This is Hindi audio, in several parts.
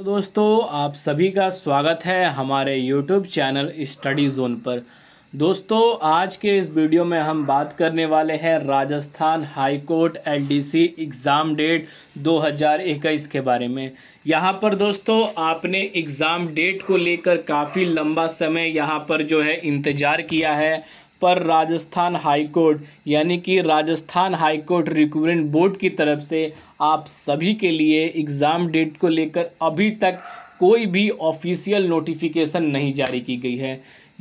तो दोस्तों आप सभी का स्वागत है हमारे YouTube चैनल स्टडी जोन पर दोस्तों आज के इस वीडियो में हम बात करने वाले हैं Rajasthan high court LDC exam date 2021 के बारे में यहाँ पर दोस्तों आपने एग्ज़ाम डेट को लेकर काफ़ी लंबा समय यहाँ पर जो है इंतज़ार किया है पर राजस्थान हाईकोर्ट यानी कि राजस्थान हाईकोर्ट रिक्रूटमेंट बोर्ड की तरफ से आप सभी के लिए एग्ज़ाम डेट को लेकर अभी तक कोई भी ऑफिशियल नोटिफिकेशन नहीं जारी की गई है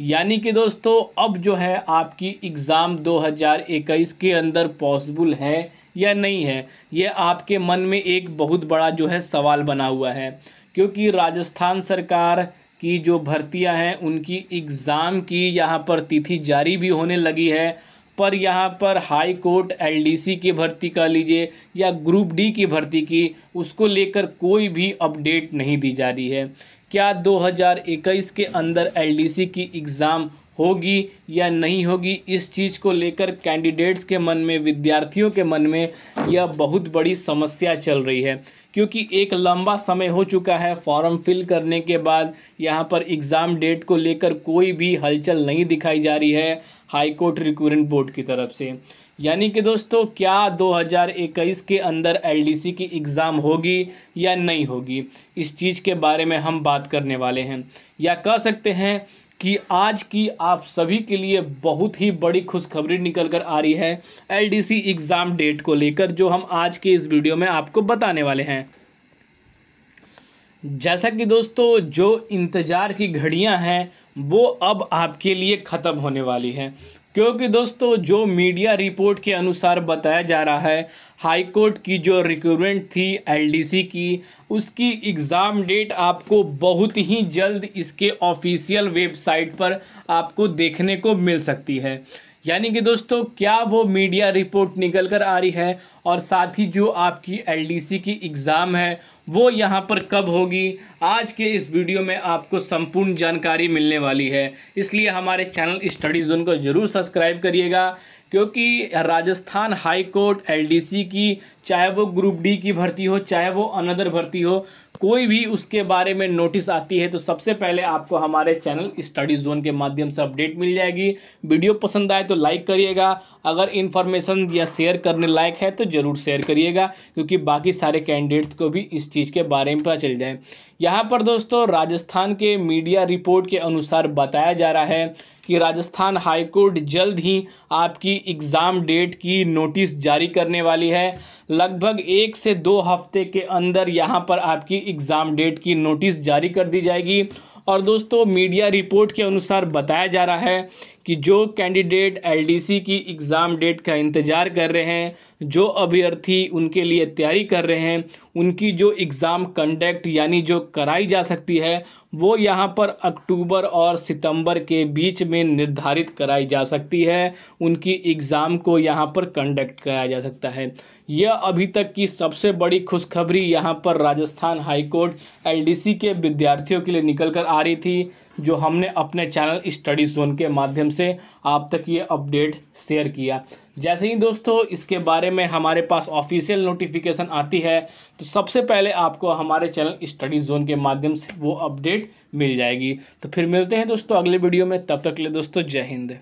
यानी कि दोस्तों अब जो है आपकी एग्ज़ाम 2021 के अंदर पॉसिबल है या नहीं है यह आपके मन में एक बहुत बड़ा जो है सवाल बना हुआ है क्योंकि राजस्थान सरकार की जो भर्तियां हैं उनकी एग्ज़ाम की यहाँ पर तिथि जारी भी होने लगी है पर यहाँ पर हाई कोर्ट एलडीसी की भर्ती कर लीजिए या ग्रुप डी की भर्ती की उसको लेकर कोई भी अपडेट नहीं दी जा रही है क्या 2021 के अंदर एलडीसी की एग्ज़ाम होगी या नहीं होगी इस चीज़ को लेकर कैंडिडेट्स के मन में विद्यार्थियों के मन में यह बहुत बड़ी समस्या चल रही है क्योंकि एक लंबा समय हो चुका है फॉर्म फिल करने के बाद यहाँ पर एग्ज़ाम डेट को लेकर कोई भी हलचल नहीं दिखाई जा रही है हाईकोर्ट रिक्रूटमेंट बोर्ड की तरफ से यानी कि दोस्तों क्या 2021 के अंदर एलडीसी की एग्ज़ाम होगी या नहीं होगी इस चीज़ के बारे में हम बात करने वाले हैं या कह सकते हैं कि आज की आप सभी के लिए बहुत ही बड़ी खुशखबरी निकल कर आ रही है एलडीसी एग्ज़ाम डेट को लेकर जो हम आज के इस वीडियो में आपको बताने वाले हैं जैसा कि दोस्तों जो इंतज़ार की घड़ियां हैं वो अब आपके लिए ख़त्म होने वाली हैं क्योंकि दोस्तों जो मीडिया रिपोर्ट के अनुसार बताया जा रहा है हाई कोर्ट की जो रिक्रूमेंट थी एलडीसी की उसकी एग्ज़ाम डेट आपको बहुत ही जल्द इसके ऑफिशियल वेबसाइट पर आपको देखने को मिल सकती है यानी कि दोस्तों क्या वो मीडिया रिपोर्ट निकल कर आ रही है और साथ ही जो आपकी एलडीसी की एग्ज़ाम है वो यहाँ पर कब होगी आज के इस वीडियो में आपको संपूर्ण जानकारी मिलने वाली है इसलिए हमारे चैनल स्टडी जोन को ज़रूर सब्सक्राइब करिएगा क्योंकि राजस्थान हाई कोर्ट एलडीसी की चाहे वो ग्रुप डी की भर्ती हो चाहे वो अनदर भर्ती हो कोई भी उसके बारे में नोटिस आती है तो सबसे पहले आपको हमारे चैनल स्टडी जोन के माध्यम से अपडेट मिल जाएगी वीडियो पसंद आए तो लाइक करिएगा अगर इन्फॉर्मेशन या शेयर करने लायक है तो ज़रूर शेयर करिएगा क्योंकि बाकी सारे कैंडिडेट्स को भी इस चीज़ के बारे में पता चल जाए यहाँ पर दोस्तों राजस्थान के मीडिया रिपोर्ट के अनुसार बताया जा रहा है कि राजस्थान हाईकोर्ट जल्द ही आपकी एग्ज़ाम डेट की नोटिस जारी करने वाली है लगभग एक से दो हफ्ते के अंदर यहाँ पर आपकी एग्ज़ाम डेट की नोटिस जारी कर दी जाएगी और दोस्तों मीडिया रिपोर्ट के अनुसार बताया जा रहा है कि जो कैंडिडेट एलडीसी की एग्ज़ाम डेट का इंतज़ार कर रहे हैं जो अभ्यर्थी उनके लिए तैयारी कर रहे हैं उनकी जो एग्ज़ाम कंडक्ट यानी जो कराई जा सकती है वो यहाँ पर अक्टूबर और सितंबर के बीच में निर्धारित कराई जा सकती है उनकी एग्ज़ाम को यहाँ पर कंडक्ट कराया जा सकता है यह अभी तक की सबसे बड़ी खुशखबरी यहाँ पर राजस्थान हाईकोर्ट सी के विद्यार्थियों के लिए निकल कर आ रही थी जो हमने अपने चैनल स्टडी जोन के माध्यम माध्यम से आप तक ये अपडेट शेयर किया जैसे ही दोस्तों इसके बारे में हमारे पास ऑफिशियल नोटिफिकेशन आती है तो सबसे पहले आपको हमारे चैनल स्टडी जोन के माध्यम से वो अपडेट मिल जाएगी तो फिर मिलते हैं दोस्तों अगले वीडियो में तब तक ले दोस्तों जय हिंद